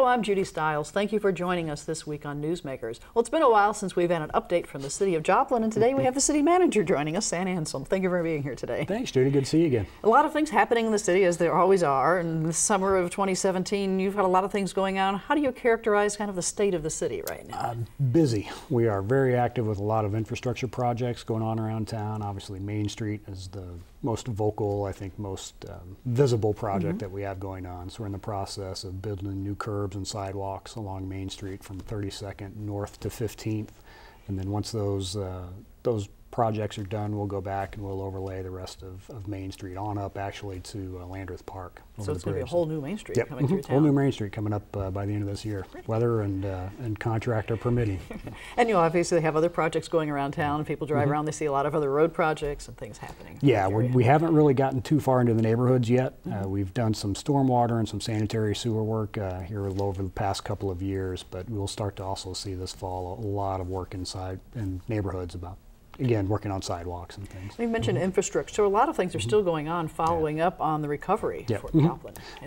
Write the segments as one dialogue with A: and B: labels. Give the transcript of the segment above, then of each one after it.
A: Hello, I'm Judy Stiles. Thank you for joining us this week on Newsmakers. Well, it's been a while since we've had an update from the city of Joplin, and today we have the city manager joining us, San Anselm. Thank you for being here today. Thanks,
B: Judy. Good to see you again.
A: A lot of things happening in the city, as there always are. In the summer of 2017, you've had a lot of things going on. How do you characterize kind of the state of the city right now? Uh,
B: busy. We are very active with a lot of infrastructure projects going on around town. Obviously, Main Street is the most vocal, I think, most um, visible project mm -hmm. that we have going on. So we're in the process of building new curbs and sidewalks along Main Street from 32nd north to 15th, and then once those uh, those projects are done, we'll go back and we'll overlay the rest of, of Main Street on up actually to uh, Landreth Park. So it's going to be a whole new Main Street yep. coming mm -hmm. through mm-hmm. town. Whole new Main Street coming up uh, by the end of this year, Great. weather and uh, and contractor permitting.
A: and you obviously they have other projects going around town, mm-hmm. people drive mm -hmm. around. They see a lot of other road projects and things happening.
B: Yeah, we haven't really gotten too far into the neighborhoods yet. Mm -hmm. uh, mm-hmm. we've done some stormwater and some sanitary sewer work uh, here over the past couple of years, but we'll start to also see this fall a lot of work inside in neighborhoods about again, working on sidewalks and things. You
A: mentioned mm -hmm. infrastructure. So a lot of things are mm-hmm. still going on following yeah. up on the recovery yeah.
B: for mm -hmm.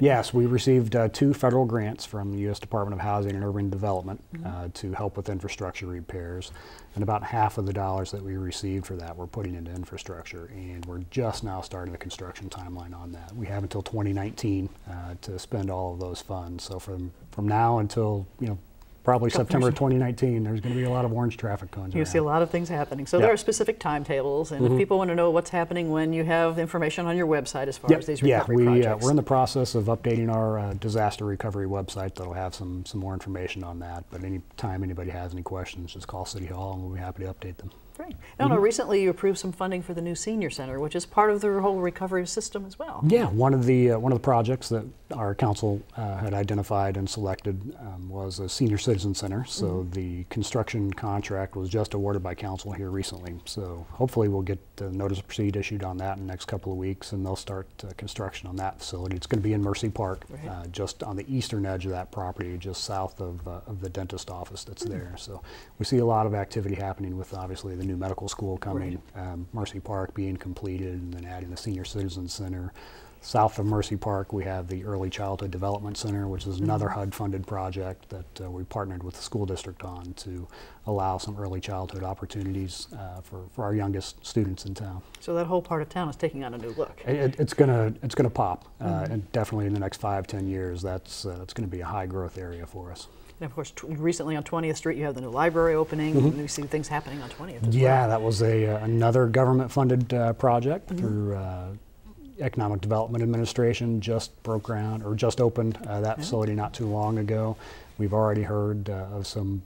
B: Yes, we received uh, two federal grants from the U.S. Department of Housing and Urban Development mm -hmm. uh, to help with infrastructure repairs. And about half of the dollars that we received for that we're putting into infrastructure. And we're just now starting the construction timeline on that. We have until 2019 uh, to spend all of those funds. So from, from now until, you know, probably September 2019. There's going to be a lot of orange traffic cones.
A: You see a lot of things happening. So yep. there are specific timetables, and mm -hmm. if mm-hmm. people want to know what's happening when you have information on your website as far yep. as these recovery yeah, we, projects. Yeah, uh, we're in
B: the process of updating our uh, disaster recovery website. That'll have some some more information on that. But anytime anybody has any questions, just call City Hall, and we'll be happy to update them.
A: Great. No, no, mm-hmm. recently you approved some funding for the new senior center, which is part of the whole recovery system as well.
B: Yeah, one of the, uh, one of the projects that our council uh, had identified and selected um, was a senior citizen center. So mm -hmm. the construction contract was just awarded by council here recently. So hopefully we'll get the notice of proceed issued on that in the next couple of weeks and they'll start uh, construction on that facility. It's going to be in Mercy Park, right. Uh, just on the eastern edge of that property, just south of, uh, of the dentist office that's mm -hmm. there. So we see a lot of activity happening with obviously the the new medical school coming, right. um, Mercy Park being completed, and then adding the Senior Citizen Center. South of Mercy Park, we have the Early Childhood Development Center, which is another mm -hmm. HUD funded project that uh, we partnered with the school district on to allow some early childhood opportunities uh, for, for our youngest students in town.
A: So that whole part of town is taking on a new look.
B: It, it, it's going to it's gonna pop, mm -hmm. uh, mm-hmm. and definitely in the next five ten years, that's, that's uh, going to be a high growth area for us.
A: And of course, recently on 20th Street, you have the new library opening. Mm -hmm. we see things happening on 20th.
B: yeah, well. that was a uh, another government-funded uh, project mm -hmm. through uh, Economic Development Administration. Just broke ground or just opened uh, that yeah. facility not too long ago. We've already heard uh, of some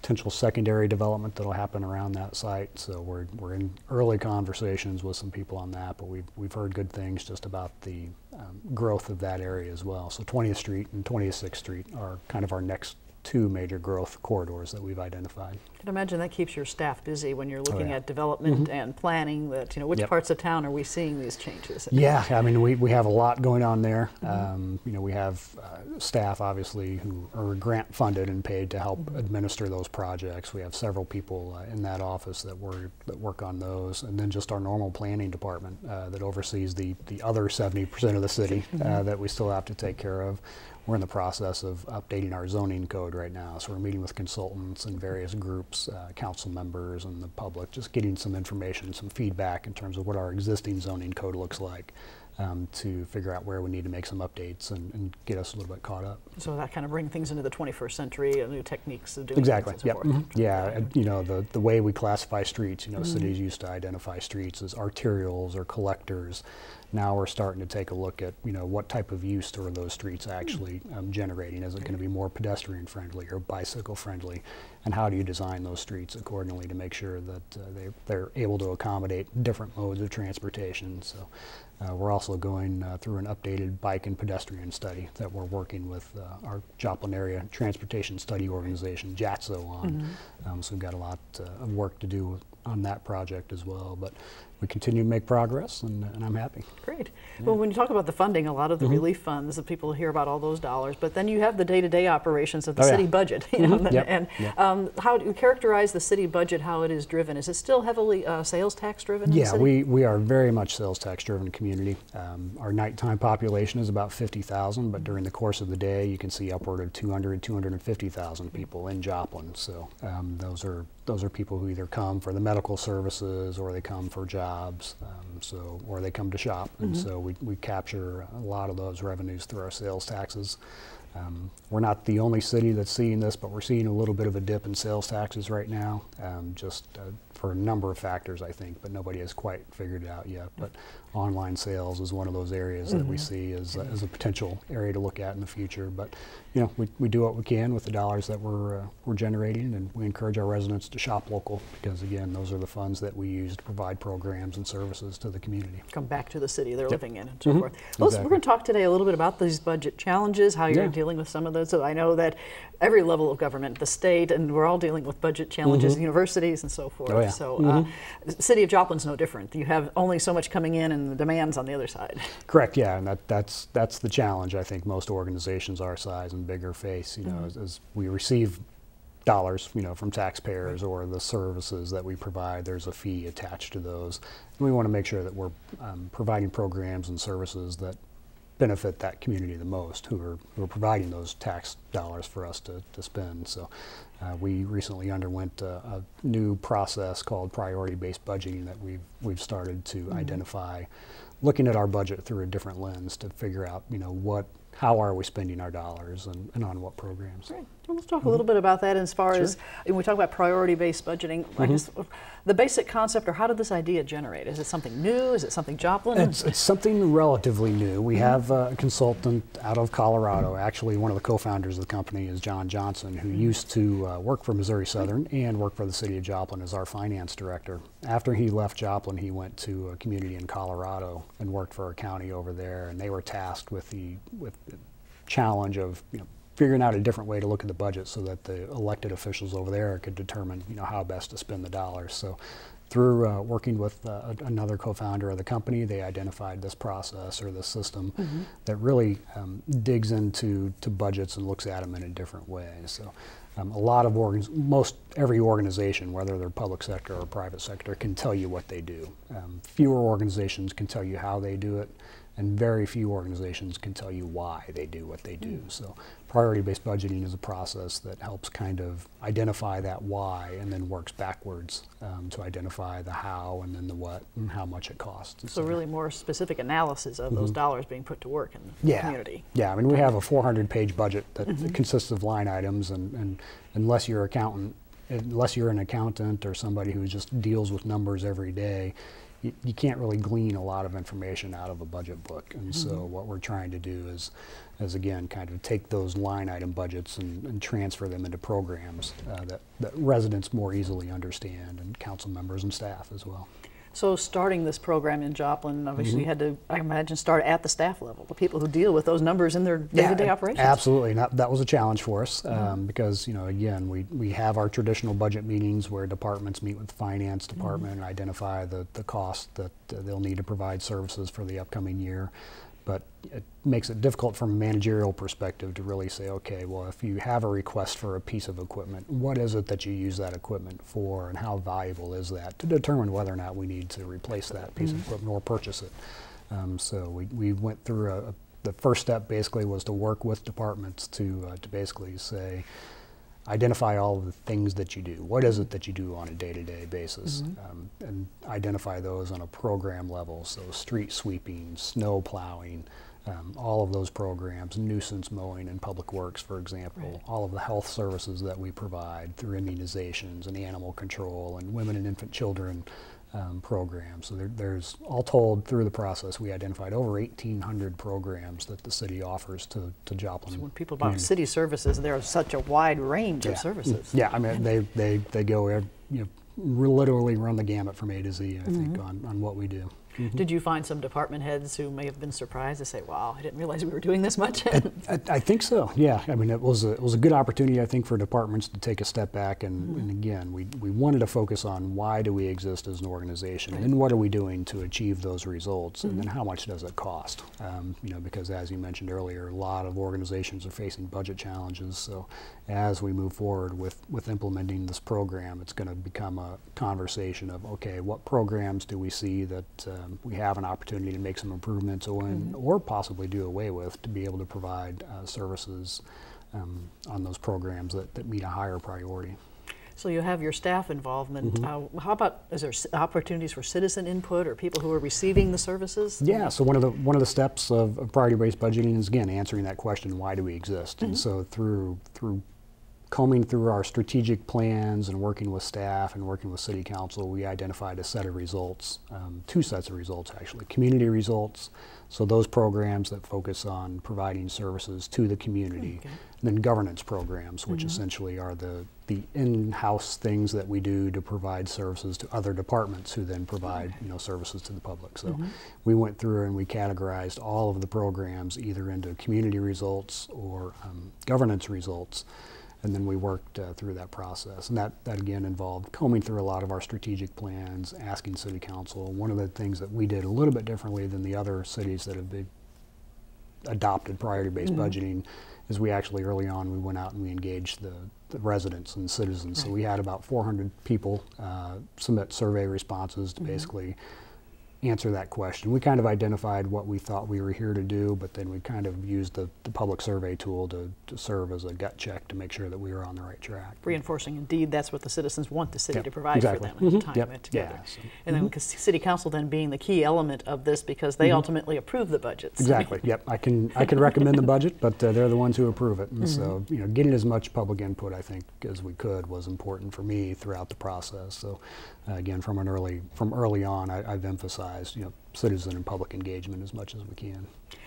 B: potential secondary development that'll happen around that site. So we're we're in early conversations with some people on that, but we've we've heard good things just about the um, growth of that area as well. So 20th Street and 26th Street are kind of our next two major growth corridors that we've identified.
A: I can imagine that keeps your staff busy when you're oh, looking oh, yeah. at development mm -hmm. and planning that, you know, which yep. parts of town are we seeing these changes? In? Yeah,
B: I mean, we, we have a lot going on there. Mm -hmm. um, you know, we have uh, staff, obviously, who are grant funded and paid to help mm -hmm. administer those projects. We have several people uh, in that office that, work that work on those. And then just our normal planning department uh, that oversees the, the other 70% of the city mm-hmm. uh, that we still have to take care of. We're in the process of updating our zoning code right now, so we're meeting with consultants and various groups, uh, council members and the public, just getting some information, some feedback in terms of what our existing zoning code looks like, um, to figure out where we need to make some updates and, and, get us a little bit caught up.
A: So that kind of bring things into the 21st century, and new techniques of doing exactly. Yep. So mm-hmm.
B: Yeah, and, you know the the way we classify streets. You know, mm-hmm. cities used to identify streets as arterials or collectors. Now we're starting to take a look at you know what type of use are those streets hmm. actually um, generating? Is it going to be more pedestrian friendly or bicycle friendly? And how do you design those streets accordingly to make sure that uh, they they're able to accommodate different modes of transportation? So uh, we're also going uh, through an updated bike and pedestrian study that we're working with uh, our Joplin Area Transportation Study Organization, JATSO, on. Mm -hmm. um, so we've got a lot uh, of work to do on that project as well. But we continue to make progress, and, and I'm happy.
A: Great. Yeah. Well, when you talk about the funding, a lot of the mm -hmm. relief funds, the people hear about all those dollars, but then you have the day-to-day operations of the oh, city yeah. budget. You mm -hmm. yep. And yep. Um, how do you characterize the city budget, how it is driven? Is it still heavily uh, sales tax driven? Yeah, we,
B: we are very much sales tax driven community. Um, our nighttime population is about 50,000, but during the course of the day, you can see upward of 200, 250,000 mm-hmm. people in Joplin. So um, those are those are people who either come for the medical services or they come for jobs jobs, um, so or they come to shop, mm -hmm. and mm-hmm. so we, we capture a lot of those revenues through our sales taxes. Um, we're not the only city that's seeing this, but we're seeing a little bit of a dip in sales taxes right now, um, just uh, for a number of factors, I think, but nobody has quite figured it out yet. But online sales is one of those areas mm -hmm. that we mm-hmm. see as, uh, as a potential area to look at in the future. But you know, we, we do what we can with the dollars that we're, uh, we're generating, and we encourage our residents to shop local because, again, those are the funds that we use to provide programs and services to the community.
A: Come back to the city they're yep. living in and so mm -hmm. forth. Well, exactly. we're going to talk today a little bit about these budget challenges, how you're yeah. dealing with some of those. So I know that every level of government, the state, and we're all dealing with budget challenges, mm -hmm. universities, and so forth. Oh, yeah. So uh, mm-hmm. city of Joplin's no different. You have only so much coming in and and the demands on the other side.
B: Correct. Yeah, and that, that's that's the challenge I think most organizations our size and bigger face. You know, mm -hmm. as, as, we receive dollars, you know, from taxpayers or the services that we provide, there's a fee attached to those, and we want to make sure that we're um, providing programs and services that benefit that community the most who are, who are providing those tax dollars for us to, to spend. So uh, we recently underwent a, a, new process called priority-based budgeting that we've we've started to mm -hmm. identify, looking at our budget through a different lens to figure out you know what how are we spending our dollars and, and on what programs. Great
A: let's talk a mm-hmm. little bit about that as far sure. as when we talk about priority-based budgeting. Mm -hmm. I guess mm-hmm. the basic concept, or how did this idea generate? Is it something new? Is it something Joplin? It's,
B: it's something relatively new. We mm -hmm. have uh, a consultant out of Colorado. Actually, one of the co-founders of the company is John Johnson, who mm-hmm. used to uh, work for Missouri Southern and work for the city of Joplin as our finance director. After he left Joplin, he went to a community in Colorado and worked for a county over there, and they were tasked with the with the challenge of you know, figuring out a different way to look at the budget so that the elected officials over there could determine, you know, how best to spend the dollars. So through uh, working with uh, another co-founder of the company, they identified this process or this system mm -hmm. that really um, digs into to budgets and looks at them in a different way. So um, a lot of organs, most every organization, whether they're public sector or private sector, can tell you what they do. Um, fewer organizations can tell you how they do it and very few organizations can tell you why they do what they do. So priority-based budgeting is a process that helps kind of identify that why and then works backwards um, to identify the how and then the what and how much it costs. So,
A: really more specific analysis of mm -hmm. those mm-hmm. dollars being put to work in the yeah. community.
B: Yeah, I mean we have a 400-page budget that mm -hmm. consists of line items and, and unless accountant unless you're an accountant or somebody who just deals with numbers every day, you, you, can't really glean a lot of information out of a budget book. And mm -hmm. so mm-hmm. what we're trying to do is, is again, kind of take those line item budgets and, and transfer them into programs uh, that, that residents more easily understand and council members and staff as well.
A: So starting this program in Joplin, obviously mm -hmm. you had to, I imagine, start at the staff level, the people who deal with those numbers in their day-to-day yeah, operations.
B: Absolutely, that, that was a challenge for us mm -hmm. um, because, you know, again, we, we have our traditional budget meetings where departments meet with the finance mm-hmm. department mm -hmm. and identify the, the cost that they'll need to provide services for the upcoming year but it makes it difficult from a managerial perspective to really say, okay, well, if you have a request for a piece of equipment, what is it that you use that equipment for and how valuable is that to determine whether or not we need to replace that piece mm -hmm. of mm-hmm. equipment or purchase it. Um, so we, we went through a, a, the first step basically was to work with departments to, uh, to basically say, identify all of the things that you do. What is it that you do on a day-to-day basis? Mm -hmm. um, and identify those on a program level, so street sweeping, snow plowing, um, all of those programs, nuisance mowing and public works, for example, right. all of the health services that we provide through immunizations and animal control and women and infant children um, programs. So there, there's, all told, through the process, we identified over 1,800 programs that the city
A: offers to, to Joplin. So when people buy city services, there are such a wide range yeah. of services. Yeah, I
B: mean, they, they, they go, you know, literally run the gamut from A to Z, I mm -hmm. think, mm-hmm. on,
A: on what we do. Mm -hmm. Did you find some department heads who may have been surprised to say, "Wow, I didn't realize we were doing this much"? I,
B: I, think so. Yeah, I mean, it was a, it was a good opportunity, I think, for departments to take a step back and, mm -hmm. and again, we we wanted to focus on why do we exist as an organization, right. and what are we doing to achieve those results, mm -hmm. and then mm-hmm. how much does it cost? Um, you know, because as you mentioned earlier, a lot of organizations are facing budget challenges. So, as we move forward with with implementing this program, it's going to become a conversation of okay, what programs do we see that um, um, we have an opportunity to make some improvements on, mm-hmm. or possibly do away with to be able to provide uh, services um, on those programs that, that meet a higher priority.
A: So you have your staff involvement. Mm-hmm. Uh, how about is there opportunities for citizen input or people who are receiving the services? Yeah.
B: So one of the one of the steps of, of priority-based budgeting is again answering that question: Why do we exist? Mm-hmm. And so through through combing through our strategic plans and working with staff and working with city council, we identified a set of results, um, two sets of results actually, community results. So those programs that focus on providing services to the community, okay. and then governance programs, which mm -hmm. essentially are the, the in-house things that we do to provide services to other departments who then provide okay. you know services to the public. So mm -hmm. we went through and we categorized all of the programs either into community results or um, governance results. And then we worked uh, through that process. And that, that again involved combing through a lot of our strategic plans, asking city council. One of the things that we did a little bit differently than the other cities that have been adopted priority-based mm -hmm. budgeting is we actually early on we went out and we engaged the, the residents and citizens. Right. So we had about 400 people uh, submit survey responses to mm -hmm. basically answer that question. We kind of identified what we thought we were here to do, but then we kind of used the, the public survey tool to, to, serve as a gut check to make sure that we were on the right track.
A: Reinforcing, indeed, that's what the citizens want the city yep. to provide exactly. for them mm -hmm. yep. together. Yeah, so, and then mm -hmm. city council then being the key element of this because they mm -hmm. ultimately approve the budgets. Exactly.
B: yep. I can I can recommend the budget, but uh, they're the ones who approve it. And so mm-hmm. you know, getting as much public input I think as we could was important for me throughout the process. So uh, again, from an early from early on, I, I've emphasized realized, you know, citizen and public engagement as much as we can.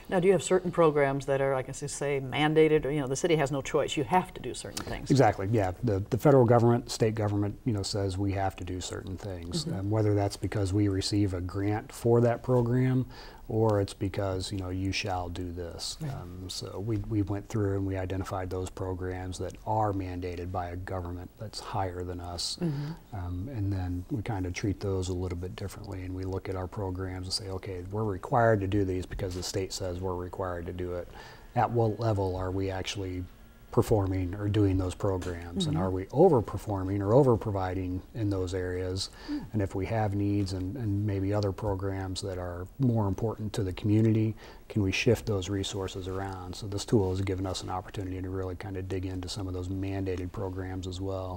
A: Now, do you have certain programs that are, I guess you say, mandated, or, you know, the city has no choice, you have to do certain things?
B: Exactly, yeah. The, the federal government, state government, you know, says we have to do certain things. Mm -hmm. um, whether that's because we receive a grant for that program or it's because, you know, you shall do this. Um, so we, we went through and we identified those programs that are mandated by a government that's higher than us. Mm -hmm. um, and then we kind of treat those a little bit differently and we look at our programs say, okay, we're required to do these because the state says we're required to do it. At what level are we actually performing or doing those programs mm -hmm. and mm-hmm. are we overperforming or overproviding in those areas mm. and if we have needs and, and, maybe other programs that are more important to the community can we shift those resources around so this tool has given us an opportunity to really kind of dig into some of those mandated programs as well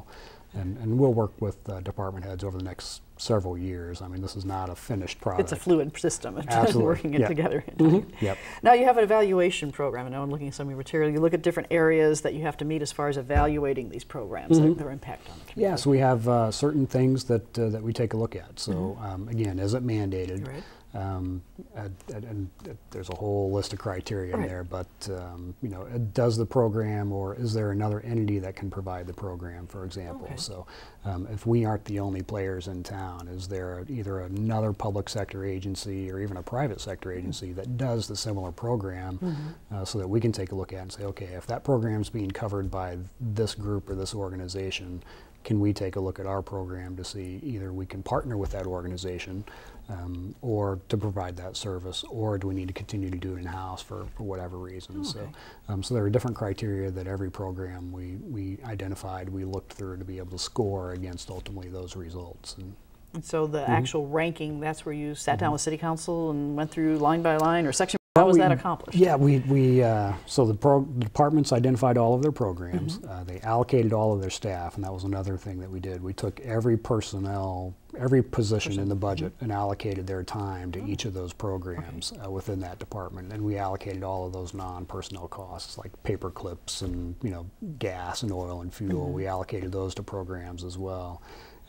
B: and, and we'll work with uh, department heads over the next several years. I mean, this is not a finished product. It's a
A: fluid system. of working it together.
B: Mm -hmm. Yep.
A: Now you have an evaluation program, and know I'm looking at some of your material. You look at different areas that you have to meet as far as evaluating these programs mm -hmm. and their impact on the community. Yeah, so
B: we have uh, certain things that uh, that we take a look at. So mm -hmm. um, again, is it mandated? Right. Um, and, and, and, there's a whole list of criteria in right. there, but um, you know, does the program or is there another entity that can provide the program, for example? Okay. So, um, if we aren't the only players in town, is there either another public sector agency or even a private sector mm-hmm. agency that does the similar program mm -hmm. uh, so that we can take a look at and say, okay, if that program is being covered by this group or this organization, can we take a look at our program to see either we can partner with that organization um, or to provide that service, or do we need to continue to do it in house for, for whatever reason? Okay. So, um, so there are different criteria that every program we, we identified, we looked through to be able to score against ultimately those results. And,
A: and so the mm -hmm. actual ranking, that's where you sat mm -hmm. down mhm. with City Council and went through line by line or section. How well, was we, that accomplished?
B: Yeah, we, we uh, so the, departments identified all of their programs. Mm -hmm. uh, they allocated all of their staff, and that was another thing that we did. We took every personnel, every position Person. in the budget, mm -hmm. and allocated their time to oh. each of those programs okay. uh, within that department. And we allocated all of those non-personnel costs, like paper clips and you know gas and oil and fuel. Mm -hmm. We allocated those to programs as well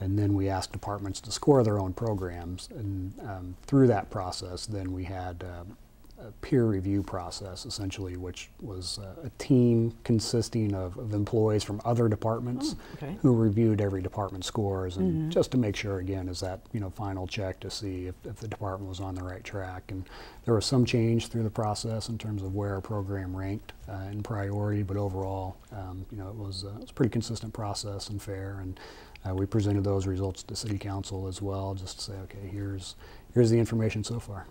B: and then we asked departments to score their own programs. And um, through that process, then we had uh, peer review process, essentially, which was uh, a team consisting of, of, employees from other departments oh, okay. who reviewed every department's scores, and mm -hmm. just to make sure, again, is that you know final check to see if, if, the department was on the right track. And there was some change through the process in terms of where a program ranked uh, in priority, but overall, um, you know, it was, uh, it was a pretty consistent process and fair. And uh, we presented those results to City Council as well, just to say, okay, here's here's the information so far.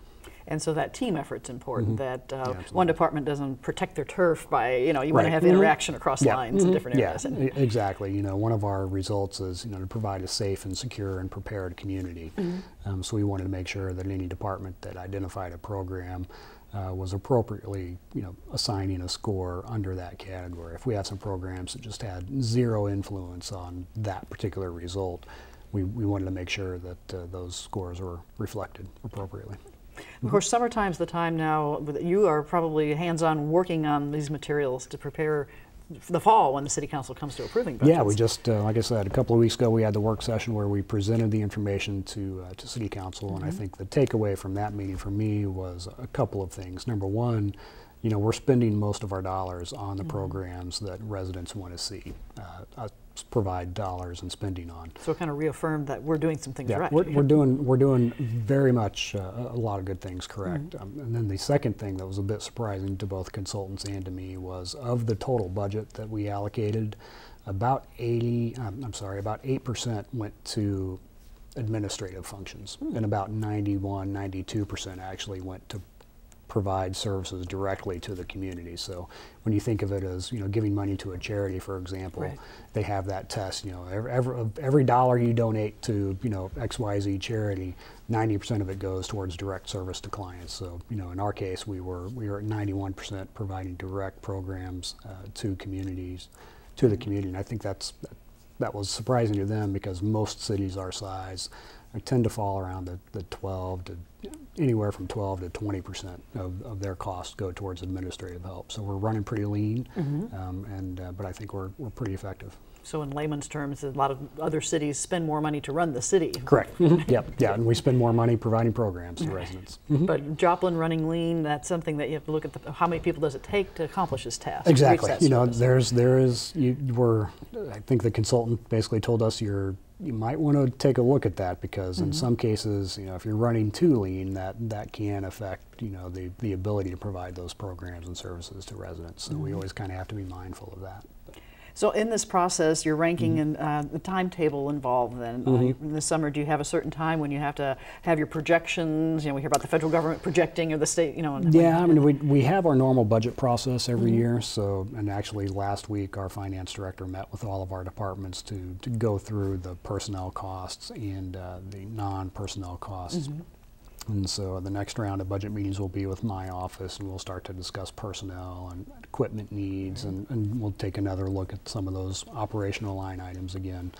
A: And so that team effort's important. Mm -hmm. That uh, yeah, one department doesn't protect their turf by you know you right. want to have interaction mm-hmm. across yeah. lines mm -hmm. and different areas.
B: Yeah, exactly. You know, one of our results is you know to provide a safe and secure and prepared community. Mm -hmm. um, so we wanted to make sure that any department that identified a program. Uh, was appropriately, you know, assigning a score under that category. If we have some programs that just had zero influence on that particular result, we, we wanted to make sure that uh, those scores were reflected appropriately.
A: Of course, summertime's the time now that you are probably hands-on working on these materials to prepare for the fall when the City Council comes to approving budgets. Yeah, we
B: just, uh, like I said, a couple of weeks ago we had the work session where we presented the information to, uh, to City Council, mm -hmm. and I mm-hmm. think the takeaway from that meeting for me was a couple of things. Number one, you know, we're spending most of our dollars on the mm -hmm. programs that residents want to see. Uh, uh provide dollars and spending on.
A: So kind of reaffirmed that we're doing some things yeah, right. We're, we're doing
B: we're doing very much uh, a lot of good things mm-hmm. correct. Mm -hmm. um, and then the second thing that was a bit surprising to both consultants and to me was of the total budget that we allocated, about 80 um, I'm sorry, about 8% went to administrative functions mm -hmm. and about 91 92% actually went to provide services directly to the community. So when you think of it as you know giving money to a charity, for example, right. they have that test. You know, every, every, every dollar you donate to you know X Y Z charity, 90% of it goes towards direct service to clients. So you know, in our case, we were we were at 91% providing direct programs uh, to communities, to the community. And I think that's that was surprising to them because most cities our size tend to fall around the, the 12 to anywhere from 12 to 20 percent of, of their costs go towards administrative help. So we're running pretty lean, mm -hmm. um, and uh, but I think we're, we're pretty effective.
A: So in layman's terms, a lot of other cities spend more money to run the city.
B: Correct. yep. Yeah, and we spend more money providing programs to residents. But
A: mm-hmm. Joplin running lean, that's something that you have to look at. The, how many people does it take to accomplish this task? Exactly. You know, service.
B: there's there is you were, I think the consultant basically told us you're you might want to take a look at that because mm -hmm. in mm-hmm. some cases, you know, if you're running too lean, that that can affect you know the the ability to provide those programs and services to residents. So mm -hmm. we mm-hmm. always kind of have to be mindful of that.
A: So in this process, you're ranking mm -hmm. and uh, the timetable involved. Then mm -hmm. uh, in the summer, do you have a certain time when you have to have your projections? You know, we hear about the federal government projecting or the state. You know.
B: Yeah, I mean, we we have our normal budget process every mm -hmm. year. So,
A: and actually last week, our finance director met with all of our departments
B: to to go through the personnel costs and uh, the non-personnel costs mm-hmm. And so the next round of budget meetings will be with my office, and we'll start to discuss personnel and equipment needs, and, and we'll take another look at some of those operational line items again.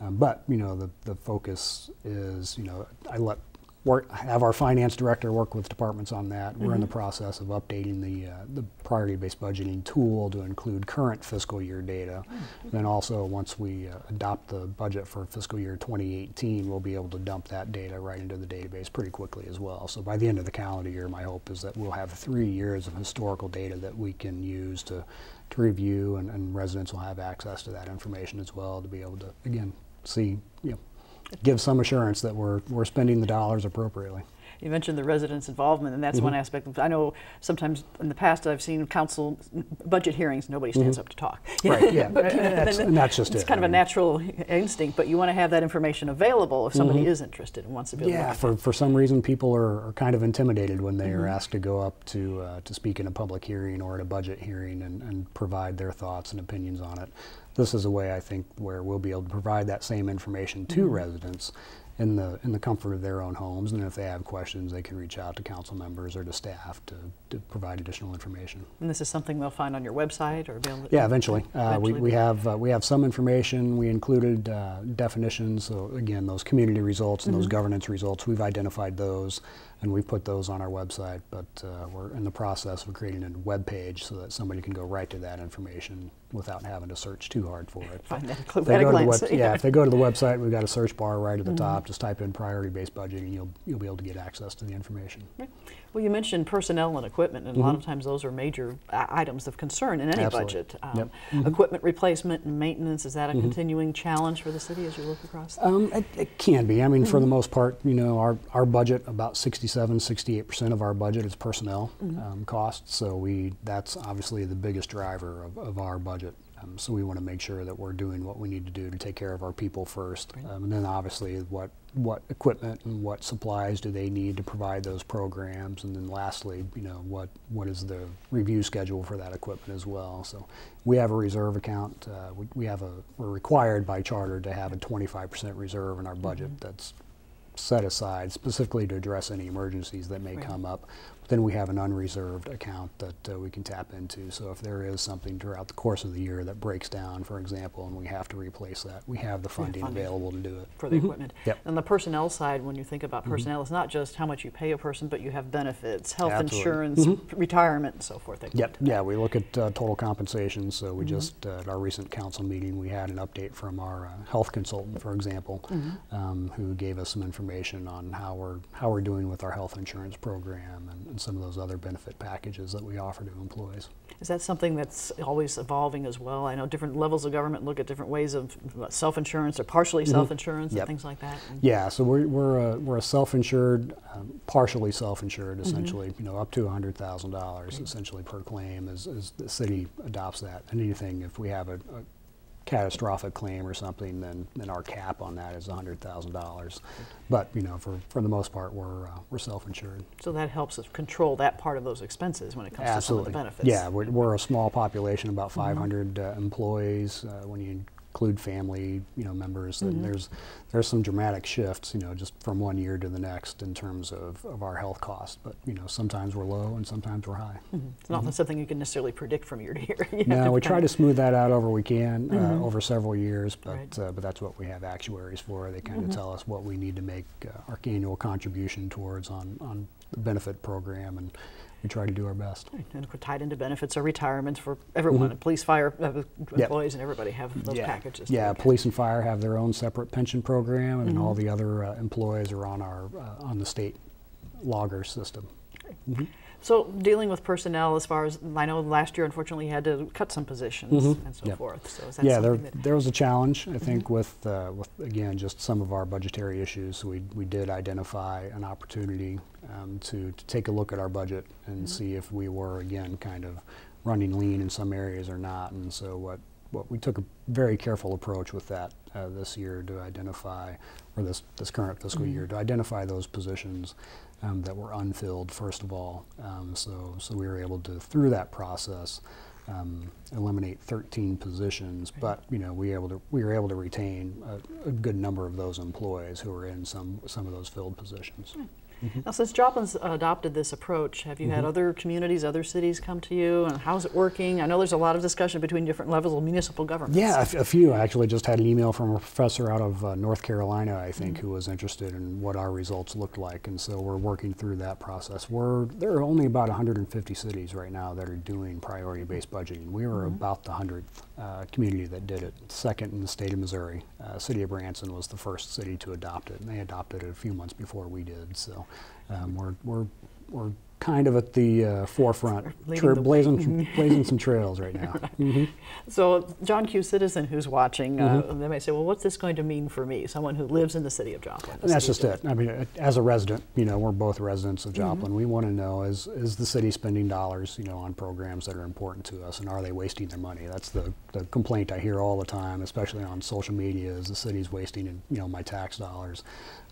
B: Um, but you know, the, the focus is you know, I let work, have our finance director work with departments on that. Mm -hmm. We're in the mm-hmm. process of updating the, uh, the priority-based budgeting tool to include current fiscal year data. Mm -hmm. Then also, once we uh, adopt the budget for fiscal year 2018, we'll be able to dump that data right into the database pretty quickly as well. So by the end of the calendar year, my hope is that we'll have three years of historical data that we can use to, to review, and, and residents will have access to that information as well to be able to, again, see, you know, give some assurance that we're, we're spending the dollars appropriately.
A: You mentioned the residents' involvement, and that's mm -hmm. one mm-hmm. aspect. I know sometimes in the past I've seen council budget hearings, nobody mm-hmm. stands mm -hmm. up to talk. Right, yeah, but, that's, and that's just it's it. kind I of mean. a natural instinct, but you want to have that information available if somebody mm -hmm. is interested and wants to be Yeah,
B: for, for some reason people are, are kind of intimidated when they are mm-hmm. asked to go up to, uh, to speak in a public hearing or at a budget hearing and, and provide their thoughts and opinions on it this is a way I think where we'll be able to provide that same information to mm -hmm. residents in the in the comfort of their own homes. And if they have questions, they can reach out to council members or to staff to, to provide additional information.
A: And this is something they'll find on your website or yeah, eventually. Uh, eventually. We, we
B: have uh, we have some information. We included uh, definitions. So again, those community results and mm -hmm. those mm-hmm. governance results, we've identified those, and we put those on our website. But uh, we're in the process of creating a web page so that somebody can go right to that information without having to search too hard for it. Find that if they go to the web, yeah. yeah. if they go to the website, we've got a search bar right at the mm -hmm. top. Just type in priority-based budgeting, and you'll you'll be
A: able to get access to the information. Right. Well, you mentioned personnel and equipment, and mm -hmm. a lot of mm-hmm. times those are major uh, items of concern in any Absolutely. budget. Um, yep. mm -hmm. Equipment replacement and maintenance, is that a mm -hmm. continuing challenge for the city as you look across? Um, it, it, can be. I mean, for the mm-hmm. most
B: part, you know, our, our budget, about 67, 68% of our budget is personnel mm-hmm. um, costs, so we that's obviously the biggest driver of, of our budget. Um, so we want to make sure that we're doing what we need to do to take care of our people first. Right. Um, and then obviously what what equipment and what supplies do they need to provide those programs, and then lastly, you know, what what is the review schedule for that equipment as well. So we have a reserve account. Uh, we, we, have a we're required by charter to have a 25% reserve in our budget mm -hmm. that's set aside specifically to address any emergencies that may right. come up then we have an unreserved account that uh, we can tap into. So if there is something throughout the course of the year that breaks down, for example, and we have to replace that, we have the funding, funding available to do it. For the mm -hmm. equipment. Yep.
A: And the personnel side, when you think about mm-hmm. personnel, mm -hmm. it's not just how much you pay a person, but you have benefits, health Absolutely. insurance, mm -hmm. retirement, and so forth. Yep.
B: Yeah, we look at uh, total compensation. So we mm-hmm. just, uh, at our recent council meeting, we had an update from our uh, health consultant, for example, mm-hmm. um, who gave us some information on how we're, how we're doing with our health insurance program and, and some of those other benefit packages that we offer to employees.
A: Is that something that's always evolving as well? I know different levels of government look at different ways of uh, self-insurance or partially mm-hmm. self-insurance mm -hmm. and things like that.
B: Yeah, so we're, we're, a, uh, we're a self-insured, um, partially self-insured mm-hmm. essentially, mm -hmm. you know, up to $100,000 essentially per claim as, as the city adopts that. And anything, if we have a, a catastrophic claim or something, then, then our cap on that is $100,000. But you know, for, for the most part, we're, uh, we're self-insured.
A: So that helps us control that part of those expenses when it comes Absolutely. to some of the benefits. Yeah,
B: we're, we're a small population, about mm-hmm. 500 mm -hmm. uh, employees. Uh, when you include family, you know, members, mm -hmm. there's there's some dramatic shifts, you know, just from one year to the next in terms of, of our health cost. But you know, sometimes we're low and sometimes we're high. Mm
A: -hmm. It's not mm -hmm. something you can necessarily predict from year to year. no, to we try to
B: smooth that out over we can uh, mm-hmm. over several years, but right. uh, but that's what we have actuaries for. They kind of mm-hmm. tell us what we need to make uh, our annual contribution towards on on the benefit program and we try to do our best.
A: And tied into benefits or retirement for everyone, mm -hmm. police, fire uh, employees, yep. and everybody have those yeah. packages. Yeah, police
B: and fire have their own separate pension program, and mm -hmm. all mm-hmm. the other uh, employees are on our uh, on the state logger system. Okay. Mm -hmm.
A: So dealing with personnel, as far as I know, last year unfortunately you had to cut some positions mm -hmm. and so yep. forth. So yeah, there,
B: there was a challenge. I mm-hmm. think with uh, with again just some of our budgetary issues, we we did identify an opportunity um, to, to take a look at our budget and mm -hmm. see if we were again kind of running lean in some areas or not. And so what what we took a very careful approach with that uh, this year to identify, or this this current fiscal mm -hmm. year to identify those positions um, that were unfilled, first of all. Um, so, so we were able to, through that process, um, eliminate 13 positions, right. but you know we able to we were able to retain a, a, good number of those employees who were in some some of those filled positions. Hmm. Mm -hmm. Now,
A: since Joplin's adopted this approach, have you mm -hmm. had mm-hmm. other communities, other cities come to you, and how's it working? I know there's a lot of discussion between different levels of municipal government. Yeah,
B: a, few. I actually just had an email from a professor out of uh, North Carolina, I think, mm -hmm. who was interested in what our results looked like, and so we're working through that process. We're there are only about 150 cities right now that are doing priority-based budgeting. We were mm-hmm. about the 100th uh, community that did it, second in the state of Missouri. Uh, city of Branson was the first city to adopt it, and they adopted it a few months before we did. So um, we're, we're, we're kind of at the uh, forefront, tra- blazing, blazing some trails right now. right. Mm-hmm.
A: So, John Q. Citizen, who's watching, uh, mm-hmm. they might say, "Well, what's this going to mean for me? Someone who lives in the city of Joplin."
B: that's just it. I mean, as a resident, you know, we're both residents of Joplin. Mm-hmm. We want to know is is the city spending dollars, you know, on programs that are important to us, and are they wasting their money? That's the, the complaint I hear all the time, especially on social media, is the city's wasting, you know, my tax dollars.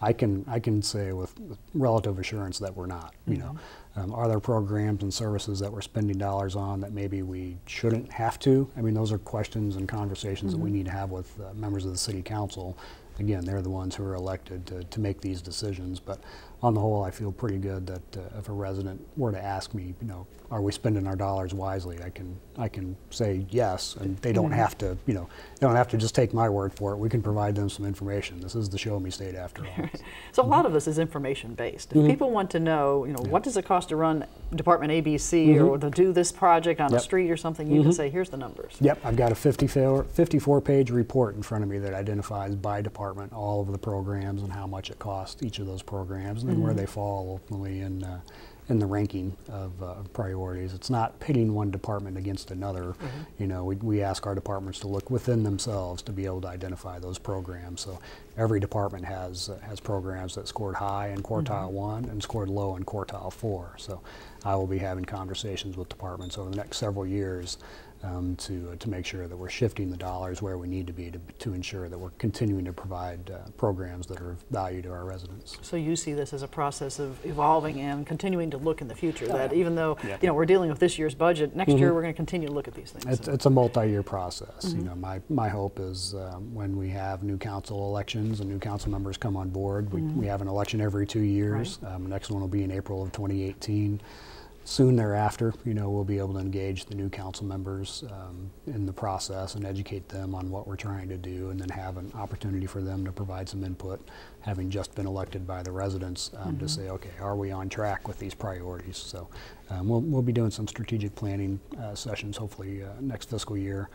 B: I can I can say with, with relative assurance that we're not. You know. Mm-hmm. Um, are there programs and services that we're spending dollars on that maybe we shouldn't have to? I mean, those are questions and conversations mm -hmm. that we mm-hmm. need to have with uh, members of the city council. Again, they're the ones who are elected to, to make these decisions. But on the whole, I feel pretty good that uh, if a resident were to ask me, you know, are we spending our dollars wisely, I can I can say yes, and they don't mm-hmm. have to, you know, they don't have to just take my word for it. We can provide them some information. This is the show me state after all.
A: so a lot of this is information based. If mm -hmm. people want to know, you know, yeah. what does it cost to run Department ABC mm -hmm. or mm-hmm. to do this project on yep. a street or something, you mm -hmm. can mm-hmm. say, here's the numbers. Yep,
B: I've got a 54, page report in front of me that identifies by department all of the programs and how much it costs each of those programs and where they fall ultimately in, uh, in the ranking of, uh, priorities. It's not pitting one department against another. Mm -hmm. You know, we, we ask our departments to look within themselves to be able to identify those programs. So every department has uh, has programs that scored high in quartile mm -hmm. one and scored low in quartile four. So I will be having conversations with departments over the next several years um, to, uh, to make sure that we're shifting the dollars where we need to be to, to ensure that we're continuing to provide uh, programs that are of value to our residents.
A: So you see this as a process of evolving and continuing to look in the future, oh, that yeah. even though yeah. you know, we're dealing with this year's budget, next mm -hmm. year mm-hmm. we're going to continue to look at these things. It's, so. it's a
B: multi-year process. Mm -hmm. You mm-hmm. know, my, my hope is um, when we have new council elections and new council members come on board, we, mm -hmm. we have an election every two years. Right. Um, next one will be in April of 2018 soon thereafter, you know, we'll be able to engage the new council members um, in the process and educate them on what we're trying to do, and then have an opportunity for them to provide some input, having just been elected by the residents, um, mm -hmm. to mm-hmm. say, okay, are we on track with these priorities? So um, we'll, we'll be doing some strategic planning uh, sessions, hopefully uh, next fiscal year,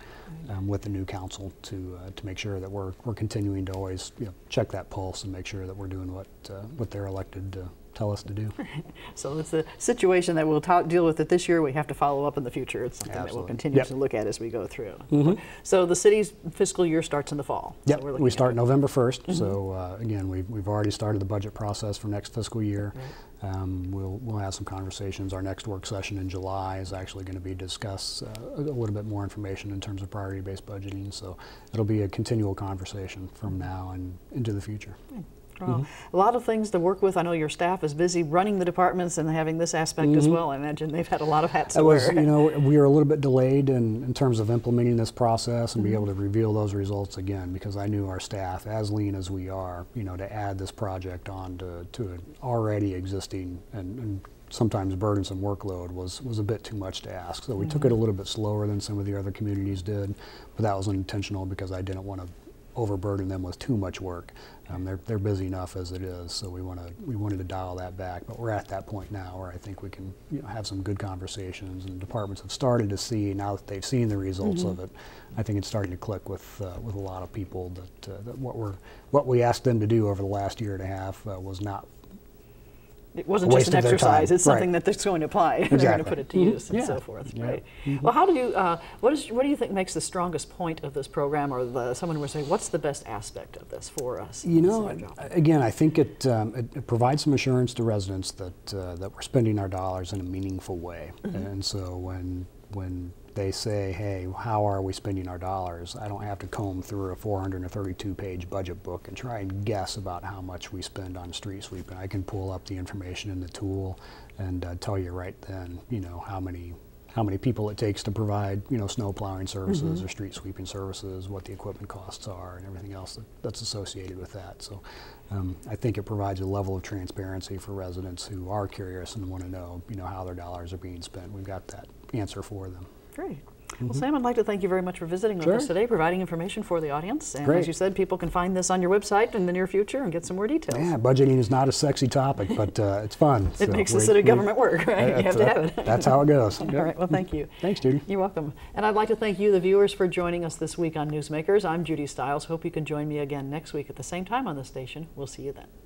B: um, with the new council to uh, to make sure that we're we're continuing to always you know, check that pulse and make sure that we're doing what uh, what they're elected to tell us to do.
A: so it's a situation that we'll talk, deal with it this year. We have to follow up in the future. It's something Absolutely. that we'll continue yep. to look at as we go through. Mm -hmm. So the city's fiscal year starts in the fall. Yep, so we
B: start November 1st. Mm -hmm. So uh, again, we've, we've already started the budget process for next fiscal year. Right. Um, we'll, we'll have some conversations. Our next work session in July is actually going to be discuss uh, a little bit more information in terms of priority-based budgeting. So it'll be a continual conversation from mm-hmm. now and into the future.
A: Wow. Mm -hmm. A lot of things to work with. I know your staff is busy running the departments and having this aspect mm -hmm. as mm-hmm. well. I imagine they've had a lot of hats to wear. You
B: know, we are a little bit delayed in, in terms of implementing this process and mm -hmm. be mm-hmm. able to reveal those results again because I knew our staff, as lean as we are, you know, to add this project on to, to an already existing and, and sometimes burdensome workload was, was a bit too much to ask. So we took it mm-hmm. a little bit slower than some of the other communities did, but that was intentional because I didn't want to overburden them with too much work. Um, they're, they're busy enough as it is, so we want to we wanted to dial that back. But we're at that point now where I think we can you know, have some good conversations, and departments have started to see now that they've seen the results mm -hmm. of it. I think it's starting to click with uh, with a lot of people that, uh, that what we're what we asked them to do over the last year and a half uh, was not
A: it wasn't just an exercise. It's something right. that they're going to apply. Exactly. they're going to put it to use mm -hmm. and yeah. so forth. Yeah. Right. Mm -hmm. Well, how do you? Uh, what is? What do you think makes the strongest point of this program, or the, someone would say, what's the best aspect of this for us? You know,
B: again, I think it, um, it, it provides some assurance to residents that uh, that we're spending our dollars in a meaningful way, mm -hmm. and so when when they say, hey, how are we spending our dollars? I don't have to comb through a 432-page budget book and try and guess about how much we spend on street sweeping. I can pull up the information in the tool and uh, tell you right then, you know, how many how many people it takes to provide, you know, snow plowing services mm -hmm. or street sweeping services, what the equipment costs are, and everything else that, that's associated with that. So, um, I think it provides a level of transparency for residents who are curious and want to know, you know, how their dollars are being spent. We've got that answer for them.
A: Great. Well, mm-hmm. Sam, I'd like to thank you very much for visiting sure. with us today, providing information for the audience. And Great. as you said, people can find this on your website in the near future and get some more details. Yeah,
B: budgeting is not a sexy topic, but uh, it's fun. it so makes the city government work, right? You have to have it. That's how it goes. All right, well, thank you. Thanks, Judy.
A: You're welcome. And I'd like to thank you, the viewers, for joining us this week on Newsmakers. I'm Judy Stiles. Hope you can join me again next week at the same time on the station. We'll see you then.